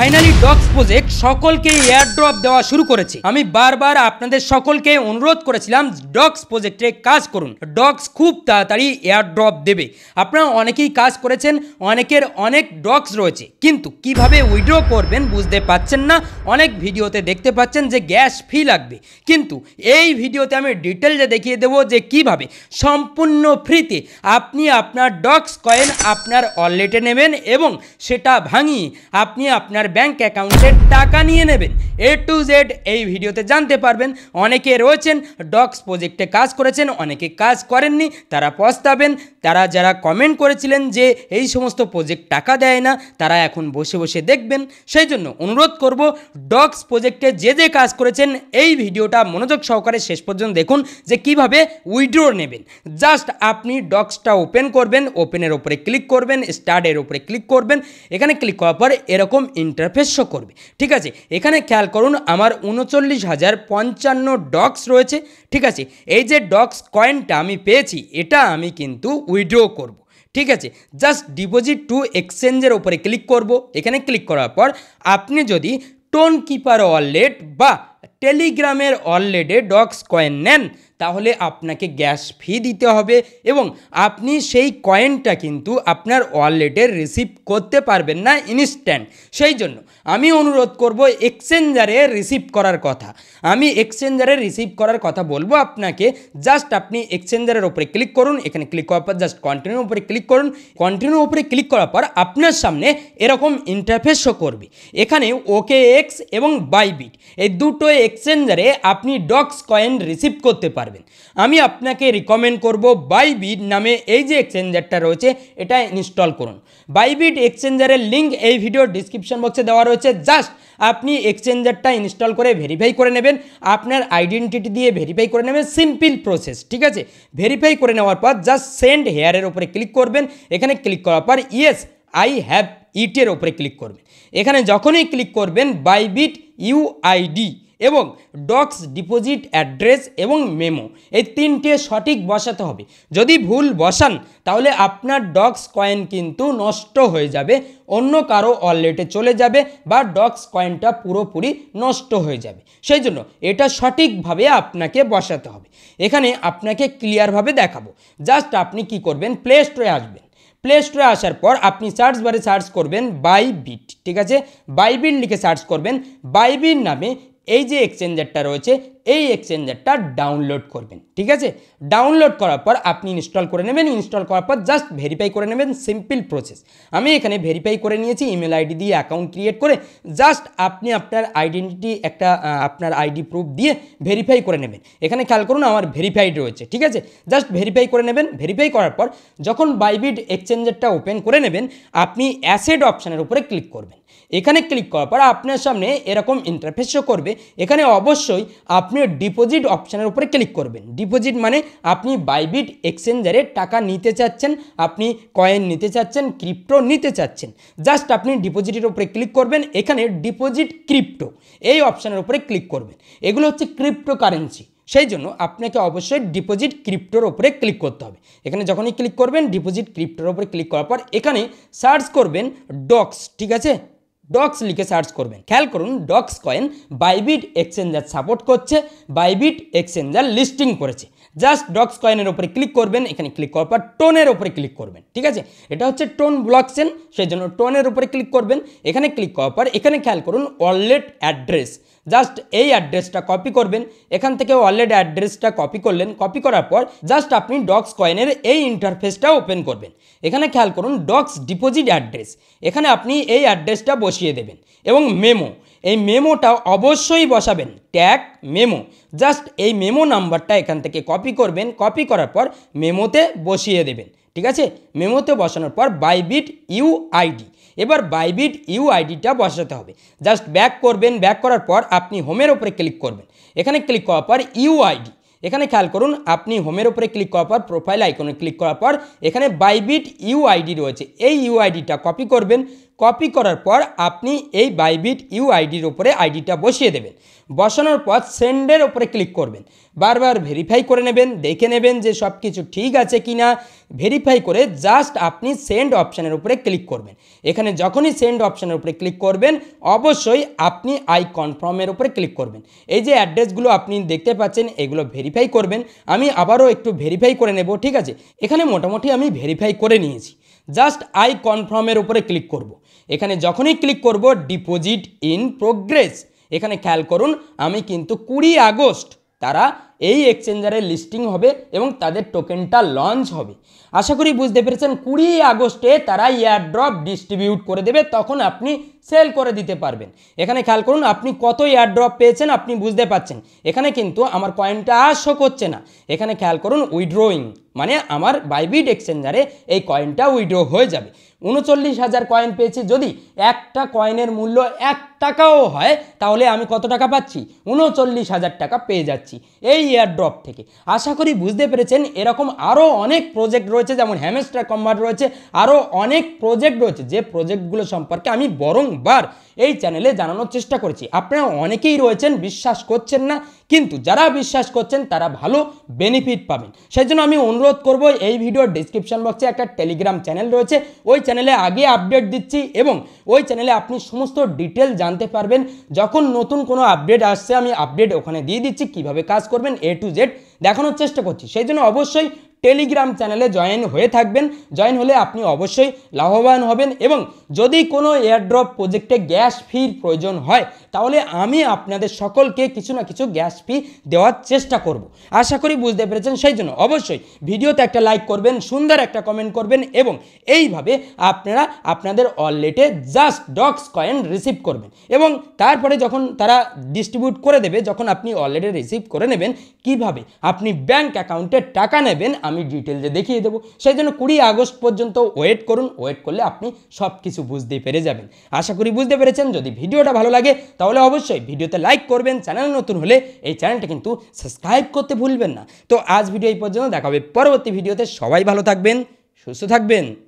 Finally Docs project সকলকে airdrop দেওয়া শুরু করেছে আমি বারবার আপনাদের সকলকে অনুরোধ করেছিলাম ডক্স প্রজেক্টে কাজ করুন ডক্স খুব তাড়াতাড়ি এয়ারড্রপ দেবে আপনারা অনেকেই কাজ করেছেন অনেকের অনেক ডক্স রয়েছে কিন্তু কিভাবে উইড্রো করবেন বুঝতে পাচ্ছেন না অনেক ভিডিওতে দেখতে পাচ্ছেন যে গ্যাস ফি লাগবে কিন্তু এই ভিডিওতে আমি ডিটেলসে দেখিয়ে দেবো যে কিভাবে সম্পূর্ণ ফ্রিতে আপনি আপনার ডক্স কয়েন আপনার অললেটে নেবেন এবং সেটা ভাঙিয়ে আপনি আপনার আপনার ব্যাঙ্ক অ্যাকাউন্টের টাকা নিয়ে নেবেন এ টু জেড এই ভিডিওতে জানতে পারবেন অনেকে রয়েছেন ডক্স প্রজেক্টে কাজ করেছেন অনেকে কাজ করেননি তারা পস্তাবেন তারা যারা কমেন্ট করেছিলেন যে এই সমস্ত প্রজেক্ট টাকা দেয় না তারা এখন বসে বসে দেখবেন সেই জন্য অনুরোধ করব ডক্স প্রজেক্টে যে যে কাজ করেছেন এই ভিডিওটা মনোযোগ সহকারে শেষ পর্যন্ত দেখুন যে কিভাবে উইড্রো নেবেন জাস্ট আপনি ডক্সটা ওপেন করবেন ওপেনের ওপরে ক্লিক করবেন স্টার্টের ওপরে ক্লিক করবেন এখানে ক্লিক করার পর এরকম ইন ইন্টারফেস শো করবে ঠিক আছে এখানে খেয়াল করুন আমার উনচল্লিশ হাজার পঞ্চান্ন ডক্স রয়েছে ঠিক আছে এই যে ডক্স কয়েনটা আমি পেয়েছি এটা আমি কিন্তু উইড্রো করব। ঠিক আছে জাস্ট ডিপোজিট টু এক্সচেঞ্জের ওপরে ক্লিক করব এখানে ক্লিক করার পর আপনি যদি টোন কিপার ওয়ালেট বা টেলিগ্রামের অলরেডি ডক্স কয়েন নেন তাহলে আপনাকে গ্যাস ফি দিতে হবে এবং আপনি সেই কয়েনটা কিন্তু আপনার ওয়ালেটে রিসিভ করতে পারবেন না ইনস্ট্যান্ট সেই জন্য আমি অনুরোধ করব এক্সচেঞ্জারে রিসিভ করার কথা আমি এক্সচেঞ্জারে রিসিভ করার কথা বলবো আপনাকে জাস্ট আপনি এক্সচেঞ্জারের ওপরে ক্লিক করুন এখানে ক্লিক করার পর জাস্ট কন্টিনিউ উপরে ক্লিক করুন কন্টিনিউ উপরে ক্লিক করার পর আপনার সামনে এরকম ইন্টারফেসও করবে এখানে ওকে এক্স এবং বাইবিট এই দুটো ক্রিপ্টো এক্সচেঞ্জারে আপনি ডক্স কয়েন রিসিভ করতে পারবেন আমি আপনাকে রিকমেন্ড করব বাইবিট নামে এই যে এক্সচেঞ্জারটা রয়েছে এটা ইনস্টল করুন বাইবিট এক্সচেঞ্জারের লিঙ্ক এই ভিডিওর ডিসক্রিপশন বক্সে দেওয়া রয়েছে জাস্ট আপনি এক্সচেঞ্জারটা ইনস্টল করে ভেরিফাই করে নেবেন আপনার আইডেন্টিটি দিয়ে ভেরিফাই করে নেবেন সিম্পল প্রসেস ঠিক আছে ভেরিফাই করে নেওয়ার পর জাস্ট সেন্ড হেয়ারের ওপরে ক্লিক করবেন এখানে ক্লিক করার পর ইয়েস আই হ্যাভ ইটের ওপরে ক্লিক করবেন এখানে যখনই ক্লিক করবেন বাইবিট ইউআইডি এবং ডক্স ডিপোজিট অ্যাড্রেস এবং মেমো এই তিনটে সঠিক বসাতে হবে যদি ভুল বসান তাহলে আপনার ডক্স কয়েন কিন্তু নষ্ট হয়ে যাবে অন্য কারো অলরেটে চলে যাবে বা ডক্স কয়েনটা পুরোপুরি নষ্ট হয়ে যাবে সেই জন্য এটা সঠিকভাবে আপনাকে বসাতে হবে এখানে আপনাকে ক্লিয়ারভাবে দেখাবো জাস্ট আপনি কি করবেন প্লে স্টোরে আসবেন প্লে স্টোরে আসার পর আপনি সার্চ বারে সার্চ করবেন বাইবিট ঠিক আছে বাইবিট লিখে সার্চ করবেন বাইবিট নামে এই যে এক্সচেঞ্জারটা রয়েছে এই এক্সচেঞ্জারটা ডাউনলোড করবেন ঠিক আছে ডাউনলোড করার পর আপনি ইনস্টল করে নেবেন ইনস্টল করার পর জাস্ট ভেরিফাই করে নেবেন সিম্পল প্রসেস আমি এখানে ভেরিফাই করে নিয়েছি ইমেল আইডি দিয়ে অ্যাকাউন্ট ক্রিয়েট করে জাস্ট আপনি আপনার আইডেন্টিটি একটা আপনার আইডি প্রুফ দিয়ে ভেরিফাই করে নেবেন এখানে খেয়াল করুন আমার ভেরিফাইড রয়েছে ঠিক আছে জাস্ট ভেরিফাই করে নেবেন ভেরিফাই করার পর যখন বাইবিট এক্সচেঞ্জারটা ওপেন করে নেবেন আপনি অ্যাসেড অপশানের উপরে ক্লিক করবেন এখানে ক্লিক করার পর আপনার সামনে এরকম ইন্টারফেসও করবে এখানে অবশ্যই আপনি আপনি ডিপোজিট অপশানের উপরে ক্লিক করবেন ডিপোজিট মানে আপনি বাইবিট এক্সচেঞ্জারে টাকা নিতে চাচ্ছেন আপনি কয়েন নিতে চাচ্ছেন ক্রিপ্টো নিতে চাচ্ছেন জাস্ট আপনি ডিপোজিটের উপরে ক্লিক করবেন এখানে ডিপোজিট ক্রিপ্টো এই অপশানের উপরে ক্লিক করবেন এগুলো হচ্ছে ক্রিপ্টো কারেন্সি সেই জন্য আপনাকে অবশ্যই ডিপোজিট ক্রিপ্টোর ওপরে ক্লিক করতে হবে এখানে যখনই ক্লিক করবেন ডিপোজিট ক্রিপ্টোর ওপরে ক্লিক করার পর এখানে সার্চ করবেন ডক্স ঠিক আছে ডক্স লিখে সার্চ করবেন খেয়াল করুন Docs coin Bybit exchanger support করছে বাইবিট এক্সচেঞ্জার লিস্টিং করেছে জাস্ট ডক্স কয়েনের উপরে ক্লিক করবেন এখানে ক্লিক করার পর টোনের উপরে ক্লিক করবেন ঠিক আছে এটা হচ্ছে টোন ব্লক চেন সেই জন্য টোনের উপরে ক্লিক করবেন এখানে ক্লিক করার পর এখানে খেয়াল করুন ওয়ালেট অ্যাড্রেস জাস্ট এই অ্যাড্রেসটা কপি করবেন এখান থেকে ওয়ালেট অ্যাড্রেসটা কপি করলেন কপি করার পর জাস্ট আপনি ডক্স কয়েনের এই ইন্টারফেসটা ওপেন করবেন এখানে খেয়াল করুন ডক্স ডিপোজিট অ্যাড্রেস এখানে আপনি এই অ্যাড্রেসটা বসিয়ে দেবেন এবং মেমো এই মেমোটা অবশ্যই বসাবেন ট্যাগ মেমো জাস্ট এই মেমো নাম্বারটা এখান থেকে কপি করবেন কপি করার পর মেমোতে বসিয়ে দেবেন ঠিক আছে মেমোতে বসানোর পর বাইবিট আইডি এবার বাইবিট আইডিটা বসাতে হবে জাস্ট ব্যাক করবেন ব্যাক করার পর আপনি হোমের ওপরে ক্লিক করবেন এখানে ক্লিক করার পর ইউ আইডি এখানে খেয়াল করুন আপনি হোমের ওপরে ক্লিক করার পর প্রোফাইল আইকনে ক্লিক করার পর এখানে বাইবিট আইডি রয়েছে এই ইউ আইডিটা কপি করবেন কপি করার পর আপনি এই বাইবিট ইউ আইডির ওপরে আইডিটা বসিয়ে দেবেন বসানোর পর সেন্ডের ওপরে ক্লিক করবেন বারবার ভেরিফাই করে নেবেন দেখে নেবেন যে সব কিছু ঠিক আছে কি না ভেরিফাই করে জাস্ট আপনি সেন্ড অপশানের উপরে ক্লিক করবেন এখানে যখনই সেন্ড অপশানের উপরে ক্লিক করবেন অবশ্যই আপনি আই কনফার্মের উপরে ক্লিক করবেন এই যে অ্যাড্রেসগুলো আপনি দেখতে পাচ্ছেন এগুলো ভেরিফাই করবেন আমি আবারও একটু ভেরিফাই করে নেব ঠিক আছে এখানে মোটামুটি আমি ভেরিফাই করে নিয়েছি জাস্ট আই কনফার্মের উপরে ক্লিক করব। এখানে যখনই ক্লিক করব ডিপোজিট ইন প্রোগ্রেস এখানে খেয়াল করুন আমি কিন্তু কুড়ি আগস্ট তারা এই এক্সচেঞ্জারের লিস্টিং হবে এবং তাদের টোকেনটা লঞ্চ হবে আশা করি বুঝতে পেরেছেন কুড়ি আগস্টে তারা এয়ারড্রপ ডিস্ট্রিবিউট করে দেবে তখন আপনি সেল করে দিতে পারবেন এখানে খেয়াল করুন আপনি কত এয়ারড্রপ পেয়েছেন আপনি বুঝতে পাচ্ছেন এখানে কিন্তু আমার কয়েনটা আর করছে না এখানে খেয়াল করুন উইড্রোয়িং মানে আমার বাইবিট এক্সচেঞ্জারে এই কয়েনটা উইড্রো হয়ে যাবে উনচল্লিশ হাজার কয়েন পেয়েছি যদি একটা কয়েনের মূল্য এক টাকাও হয় তাহলে আমি কত টাকা পাচ্ছি উনচল্লিশ হাজার টাকা পেয়ে যাচ্ছি এই এই এয়ারড্রপ থেকে আশা করি বুঝতে পেরেছেন এরকম আরও অনেক প্রজেক্ট রয়েছে যেমন হ্যামেস্টার কম্বার রয়েছে আরও অনেক প্রজেক্ট রয়েছে যে প্রজেক্টগুলো সম্পর্কে আমি বরংবার এই চ্যানেলে জানানোর চেষ্টা করেছি আপনারা অনেকেই রয়েছেন বিশ্বাস করছেন না কিন্তু যারা বিশ্বাস করছেন তারা ভালো বেনিফিট পাবেন সেই জন্য আমি অনুরোধ করব এই ভিডিওর ডিসক্রিপশান বক্সে একটা টেলিগ্রাম চ্যানেল রয়েছে ওই চ্যানেলে আগে আপডেট দিচ্ছি এবং ওই চ্যানেলে আপনি সমস্ত ডিটেল জানতে পারবেন যখন নতুন কোনো আপডেট আসছে আমি আপডেট ওখানে দিয়ে দিচ্ছি কিভাবে কাজ করবেন এ টু জেড দেখানোর চেষ্টা করছি সেই জন্য অবশ্যই টেলিগ্রাম চ্যানেলে জয়েন হয়ে থাকবেন জয়েন হলে আপনি অবশ্যই লাভবান হবেন এবং যদি কোনো এয়ারড্রপ প্রজেক্টে গ্যাস ফির প্রয়োজন হয় তাহলে আমি আপনাদের সকলকে কিছু না কিছু গ্যাস ফি দেওয়ার চেষ্টা করব। আশা করি বুঝতে পেরেছেন সেই জন্য অবশ্যই ভিডিওতে একটা লাইক করবেন সুন্দর একটা কমেন্ট করবেন এবং এইভাবে আপনারা আপনাদের অললেটে জাস্ট ডক্স কয়েন রিসিভ করবেন এবং তারপরে যখন তারা ডিস্ট্রিবিউট করে দেবে যখন আপনি অলরেডি রিসিভ করে নেবেন কিভাবে আপনি ব্যাংক অ্যাকাউন্টে টাকা নেবেন আমি আমি ডিটেলসে দেখিয়ে দেবো সেই জন্য কুড়ি আগস্ট পর্যন্ত ওয়েট করুন ওয়েট করলে আপনি সব কিছু বুঝতেই পেরে যাবেন আশা করি বুঝতে পেরেছেন যদি ভিডিওটা ভালো লাগে তাহলে অবশ্যই ভিডিওতে লাইক করবেন চ্যানেল নতুন হলে এই চ্যানেলটা কিন্তু সাবস্ক্রাইব করতে ভুলবেন না তো আজ ভিডিও এই পর্যন্ত দেখা হবে পরবর্তী ভিডিওতে সবাই ভালো থাকবেন সুস্থ থাকবেন